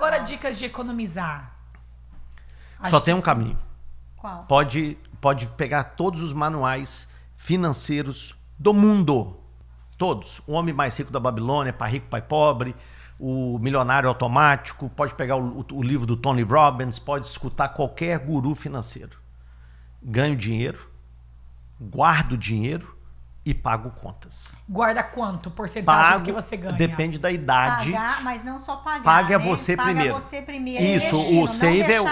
Agora, dicas de economizar. Acho Só tem um caminho. Qual? Pode, pode pegar todos os manuais financeiros do mundo. Todos. O homem mais rico da Babilônia, pai rico, pai pobre, o milionário automático, pode pegar o, o livro do Tony Robbins, pode escutar qualquer guru financeiro. Ganho dinheiro, guardo dinheiro e pago contas. Guarda quanto porcentagem pago, do que você ganha? Depende da idade. Pagar, mas não só pagar. Pague a né? você Paga primeiro. você primeiro. Isso, o save é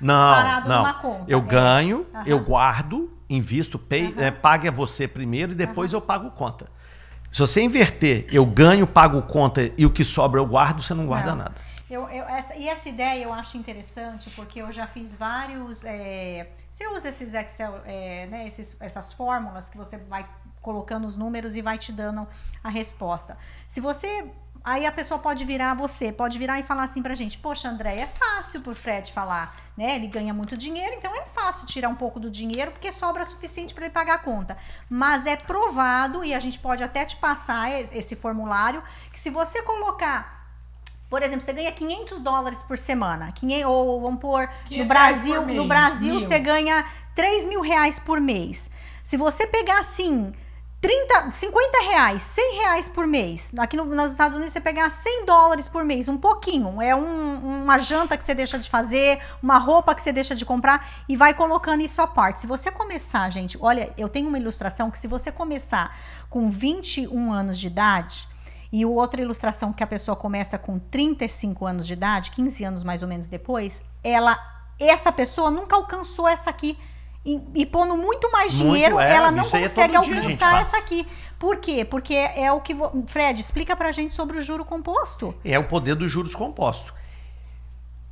Não, não. Conta, eu né? ganho, uhum. eu guardo, invisto, pay, uhum. é, pague a você primeiro e depois uhum. eu pago conta. Se você inverter, eu ganho, pago conta e o que sobra eu guardo, você não guarda não. nada. Eu, eu, essa, e essa ideia eu acho interessante porque eu já fiz vários. É, você usa esses Excel, é, né, esses, essas fórmulas que você vai colocando os números e vai te dando a resposta. Se você. Aí a pessoa pode virar, você pode virar e falar assim pra gente: Poxa, André, é fácil pro Fred falar, né? Ele ganha muito dinheiro, então é fácil tirar um pouco do dinheiro, porque sobra suficiente para ele pagar a conta. Mas é provado, e a gente pode até te passar esse formulário, que se você colocar por exemplo, você ganha 500 dólares por semana. 500, ou vamos pôr, no Brasil, no Brasil mil. você ganha 3 mil reais por mês. Se você pegar assim, 30, 50 reais, 100 reais por mês. Aqui no, nos Estados Unidos você pega 100 dólares por mês, um pouquinho. É um, uma janta que você deixa de fazer, uma roupa que você deixa de comprar e vai colocando isso à parte. Se você começar, gente, olha, eu tenho uma ilustração que se você começar com 21 anos de idade, e outra ilustração que a pessoa começa com 35 anos de idade, 15 anos mais ou menos depois, ela essa pessoa nunca alcançou essa aqui e, e pondo muito mais dinheiro, muito, é, ela não é consegue alcançar essa aqui. Por quê? Porque é, o que. Vo... Fred, explica pra gente sobre o juro composto. É o poder dos juros compostos.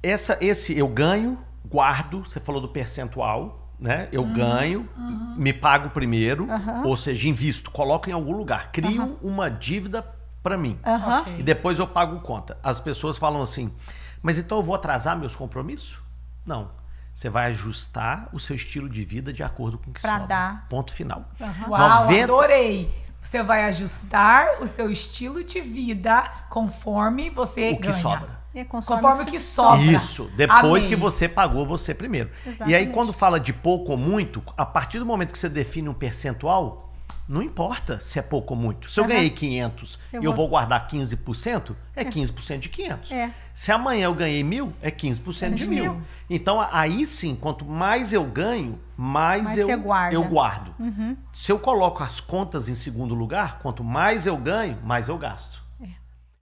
Essa, esse eu ganho, guardo, você falou do percentual, né? Eu uhum, ganho, uhum. me pago primeiro, uhum. ou seja, invisto, coloco em algum lugar, crio uma dívida para mim. Okay. E depois eu pago conta. As pessoas falam assim: "Mas então eu vou atrasar meus compromissos?" Não. Você vai ajustar o seu estilo de vida de acordo com o que pra sobra. Dar. Ponto final. Uhum. Uau, 90... adorei! Você vai ajustar o seu estilo de vida conforme você o que ganha. sobra. É, conforme o que sobra. Isso, depois Amei. que você pagou você primeiro. Exatamente. E aí quando fala de pouco ou muito, a partir do momento que você define um percentual, não importa se é pouco ou muito. Se eu uhum. ganhei 500 eu e eu vou... guardar 15%, é 15% é. de 500. É. Se amanhã eu ganhei mil, é 15% é de mil. mil. Então, aí sim, quanto mais eu ganho, mais, mais eu, eu guardo. Uhum. Se eu coloco as contas em segundo lugar, quanto mais eu ganho, mais eu gasto.